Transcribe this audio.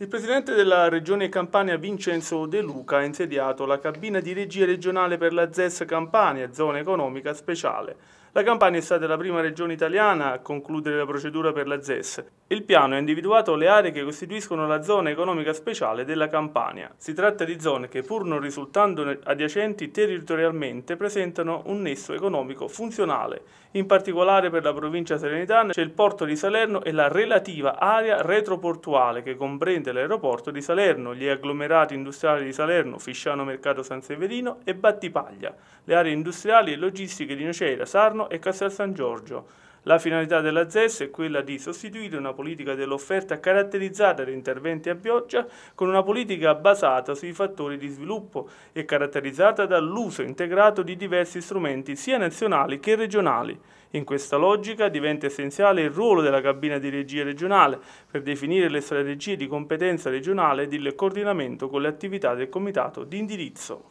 Il presidente della regione Campania Vincenzo De Luca ha insediato la cabina di regia regionale per la ZES Campania, zona economica speciale. La Campania è stata la prima regione italiana a concludere la procedura per la ZES. Il piano ha individuato le aree che costituiscono la zona economica speciale della Campania. Si tratta di zone che pur non risultando adiacenti territorialmente presentano un nesso economico funzionale. In particolare per la provincia serenitana c'è il porto di Salerno e la relativa area retroportuale che comprende l'aeroporto di Salerno, gli agglomerati industriali di Salerno, Fisciano Mercato San Severino e Battipaglia, le aree industriali e logistiche di Nocera, Sarno Livorno e Castel San Giorgio. La finalità della ZES è quella di sostituire una politica dell'offerta caratterizzata da interventi a pioggia con una politica basata sui fattori di sviluppo e caratterizzata dall'uso integrato di diversi strumenti sia nazionali che regionali. In questa logica diventa essenziale il ruolo della cabina di regia regionale per definire le strategie di competenza regionale ed il coordinamento con le attività del comitato di indirizzo.